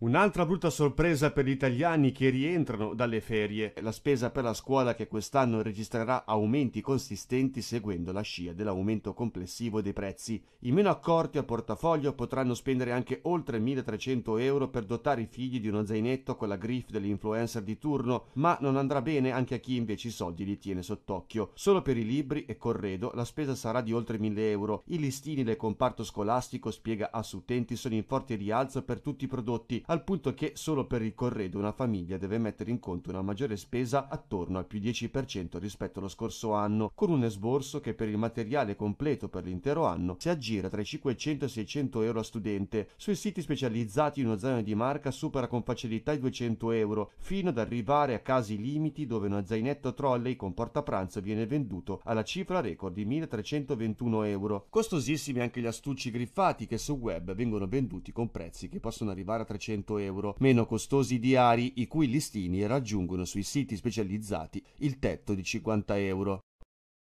Un'altra brutta sorpresa per gli italiani che rientrano dalle ferie è la spesa per la scuola che quest'anno registrerà aumenti consistenti seguendo la scia dell'aumento complessivo dei prezzi. I meno accorti a portafoglio potranno spendere anche oltre 1300 euro per dotare i figli di uno zainetto con la griff dell'influencer di turno, ma non andrà bene anche a chi invece i soldi li tiene sott'occhio. Solo per i libri e corredo la spesa sarà di oltre 1000 euro. I listini del comparto scolastico spiega Assutenti, ah, sono in forte rialzo per tutti i prodotti al punto che solo per il corredo una famiglia deve mettere in conto una maggiore spesa attorno al più 10% rispetto allo scorso anno, con un esborso che per il materiale completo per l'intero anno si aggira tra i 500 e i 600 euro a studente. Sui siti specializzati uno zaino di marca supera con facilità i 200 euro, fino ad arrivare a casi limiti dove uno zainetto trolley con portapranzo viene venduto alla cifra record di 1321 euro. Costosissimi anche gli astucci griffati che su web vengono venduti con prezzi che possono arrivare a 300 200 euro, meno costosi i diari i cui listini raggiungono sui siti specializzati il tetto di 50 euro.